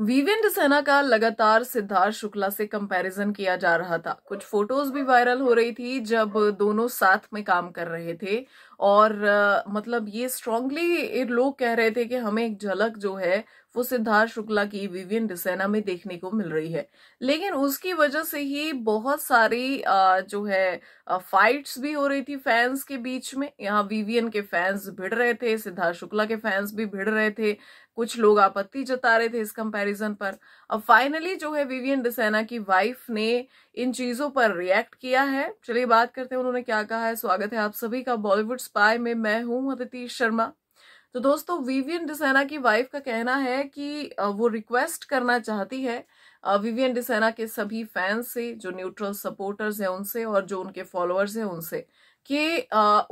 वीवेंद्र सेना का लगातार सिद्धार्थ शुक्ला से कंपैरिजन किया जा रहा था कुछ फोटोज भी वायरल हो रही थी जब दोनों साथ में काम कर रहे थे और मतलब ये स्ट्रांगली लोग कह रहे थे कि हमें एक झलक जो है वो सिद्धार्थ शुक्ला की विवियन डिसेना में देखने को मिल रही है लेकिन उसकी वजह से ही बहुत सारी जो है फाइट्स भी हो रही थी फैंस के बीच में यहाँ विवियन के फैंस भिड़ रहे थे सिद्धार्थ शुक्ला के फैंस भी भिड़ रहे थे कुछ लोग आपत्ति जता रहे थे इस कंपैरिजन पर अब फाइनली जो है विवियन डिसेना की वाइफ ने इन चीजों पर रिएक्ट किया है चलिए बात करते हैं उन्होंने क्या कहा है स्वागत है आप सभी का बॉलीवुड स्पाई में मैं हूं अदिति शर्मा तो दोस्तों विवियन डिसेना की वाइफ का कहना है कि वो रिक्वेस्ट करना चाहती है विवियन डिसेना के सभी फैंस से जो न्यूट्रल सपोर्टर्स हैं उनसे और जो उनके फॉलोअर्स हैं उनसे कि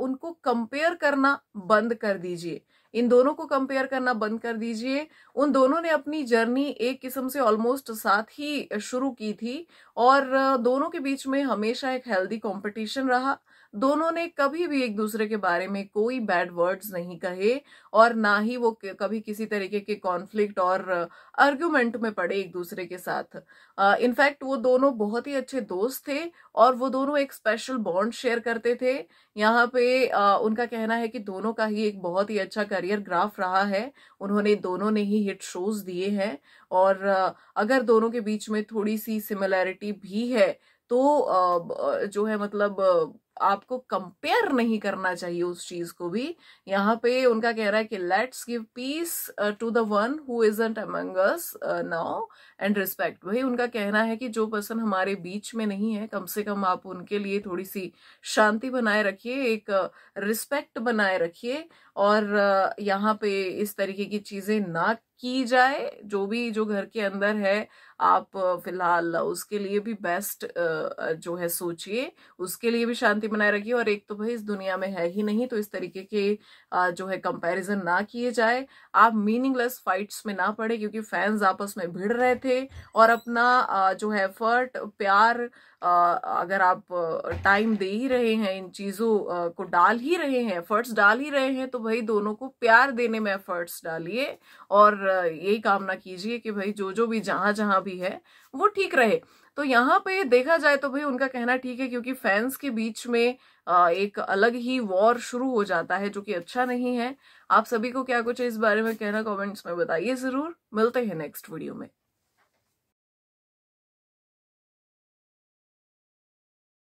उनको कंपेयर करना बंद कर दीजिए इन दोनों को कंपेयर करना बंद कर दीजिए उन दोनों ने अपनी जर्नी एक किस्म से ऑलमोस्ट साथ ही शुरू की थी और दोनों के बीच में हमेशा एक हेल्दी कंपटीशन रहा दोनों ने कभी भी एक दूसरे के बारे में कोई बैड वर्ड्स नहीं कहे और ना ही वो कभी किसी तरीके के कॉन्फ्लिक्ट और आर्ग्यूमेंट में पड़े एक दूसरे के साथ इनफैक्ट uh, वो दोनों बहुत ही अच्छे दोस्त थे और वो दोनों एक स्पेशल बॉन्ड शेयर करते थे यहाँ पे uh, उनका कहना है कि दोनों का ही एक बहुत ही अच्छा करियर ग्राफ रहा है उन्होंने दोनों ने ही हिट शोज दिए हैं और uh, अगर दोनों के बीच में थोड़ी सी सिमिलैरिटी भी है तो जो है मतलब आपको कंपेयर नहीं करना चाहिए उस चीज को भी यहाँ पे उनका कह रहा है कि let's give peace to the one who isn't us now and respect वही उनका कहना है कि जो पर्सन हमारे बीच में नहीं है कम से कम आप उनके लिए थोड़ी सी शांति बनाए रखिए एक रिस्पेक्ट uh, बनाए रखिए और uh, यहाँ पे इस तरीके की चीजें ना की जाए जो भी जो घर के अंदर है आप uh, फिलहाल उसके लिए भी बेस्ट uh, uh, जो है सोचिए उसके लिए भी शांति शांति बनाए रखिए और एक तो भाई इस दुनिया में है ही नहीं तो इस तरीके के जो है कंपैरिजन ना किए जाए आप मीनिंगलेस फाइट्स में ना पड़े क्योंकि फैंस आपस में भिड़ रहे थे और अपना जो है एफर्ट प्यार अगर आप टाइम दे ही रहे हैं इन चीज़ों को डाल ही रहे हैं एफर्ट्स डाल ही रहे हैं तो भाई दोनों को प्यार देने में एफर्ट्स डालिए और यही कामना कीजिए कि भाई जो जो भी जहां जहां भी है वो ठीक रहे तो यहाँ पे देखा जाए तो भाई उनका कहना ठीक है क्योंकि फैंस के बीच में एक अलग ही वॉर शुरू हो जाता है जो कि अच्छा नहीं है आप सभी को क्या कुछ है इस बारे में कहना कमेंट्स में बताइए जरूर मिलते हैं नेक्स्ट वीडियो में